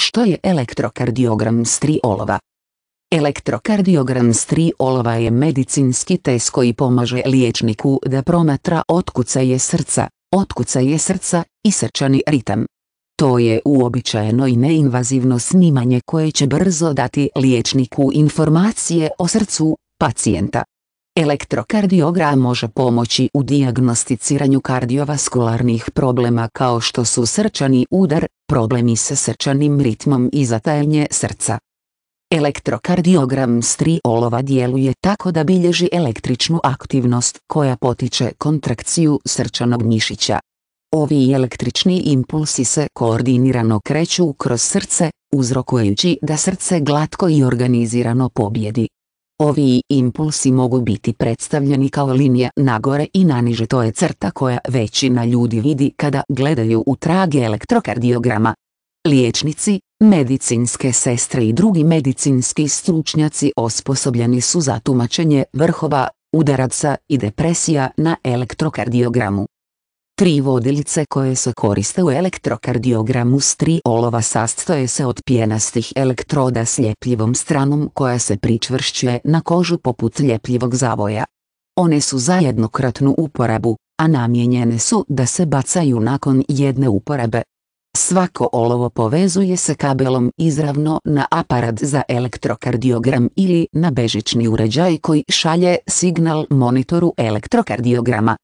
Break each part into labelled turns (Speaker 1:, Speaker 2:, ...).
Speaker 1: Što je elektrokardiogram s olova? Elektrokardiogram s olova je medicinski test koji pomaže liječniku da promatra otkucaje srca, otkucaje srca i srčani ritam. To je uobičajeno i neinvazivno snimanje koje će brzo dati liječniku informacije o srcu pacijenta. Elektrokardiogram može pomoći u dijagnosticiranju kardiovaskularnih problema kao što su srčani udar, problemi sa srčanim ritmom i zatajanje srca. Elektrokardiogram s tri olova djeluje tako da bilježi električnu aktivnost koja potiče kontrakciju srčanog mišića. Ovi električni impulsi se koordinirano kreću kroz srce, uzrokujući da srce glatko i organizirano pobjedi Ovi impulsi mogu biti predstavljeni kao linije nagore i naniže to je crta koja većina ljudi vidi kada gledaju u trage elektrokardiograma. Liječnici, medicinske sestre i drugi medicinski stručnjaci osposobljeni su za tumačenje vrhova, udaraca i depresija na elektrokardiogramu. Tri vodilice koje se koriste u elektrokardiogramu s tri olova sastoje se od pijenastih elektroda s ljepljivom stranom koja se pričvršćuje na kožu poput ljepljivog zavoja. One su za jednokratnu uporabu, a namijenjene su da se bacaju nakon jedne uporabe. Svako olovo povezuje se kabelom izravno na aparat za elektrokardiogram ili na bežični uređaj koji šalje signal monitoru elektrokardiograma.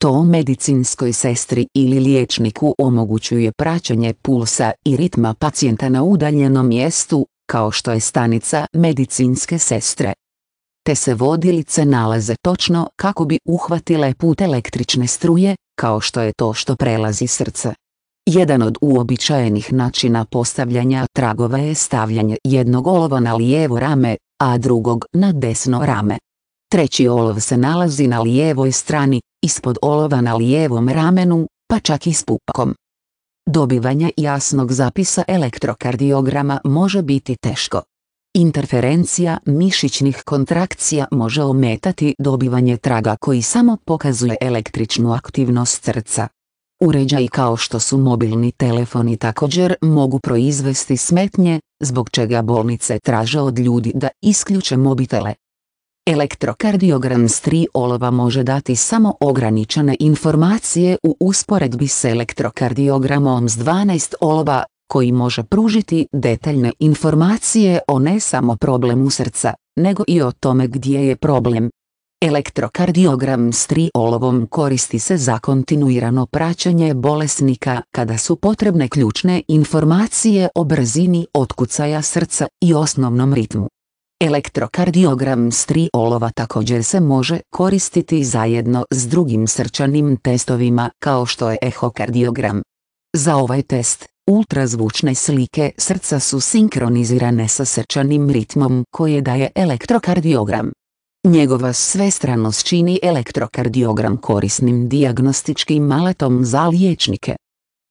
Speaker 1: To medicinskoj sestri ili liječniku omogućuje praćenje pulsa i ritma pacijenta na udaljenom mjestu, kao što je stanica medicinske sestre. Te se vodilice nalaze točno kako bi uhvatile put električne struje, kao što je to što prelazi srce. Jedan od uobičajenih načina postavljanja tragova je stavljanje jednog olova na lijevo rame, a drugog na desno rame. Treći olov se nalazi na lijevoj strani, ispod olova na lijevom ramenu, pa čak i s pupkom. Dobivanje jasnog zapisa elektrokardiograma može biti teško. Interferencija mišićnih kontrakcija može ometati dobivanje traga koji samo pokazuje električnu aktivnost srca. Uređaji kao što su mobilni telefoni također mogu proizvesti smetnje, zbog čega bolnice traže od ljudi da isključe mobitele. Elektrokardiogram s tri olova može dati samo ograničene informacije u usporedbi s elektrokardiogramom s 12 olova, koji može pružiti detaljne informacije o ne samo problemu srca, nego i o tome gdje je problem. Elektrokardiogram s tri olovom koristi se za kontinuirano praćenje bolesnika kada su potrebne ključne informacije o brzini otkucaja srca i osnovnom ritmu. Elektrokardiogram s tri olova također se može koristiti zajedno s drugim srčanim testovima kao što je ehokardiogram. Za ovaj test, ultrazvučne slike srca su sinkronizirane sa srčanim ritmom koje daje elektrokardiogram. Njegova svestranost čini elektrokardiogram korisnim dijagnostičkim maletom za liječnike.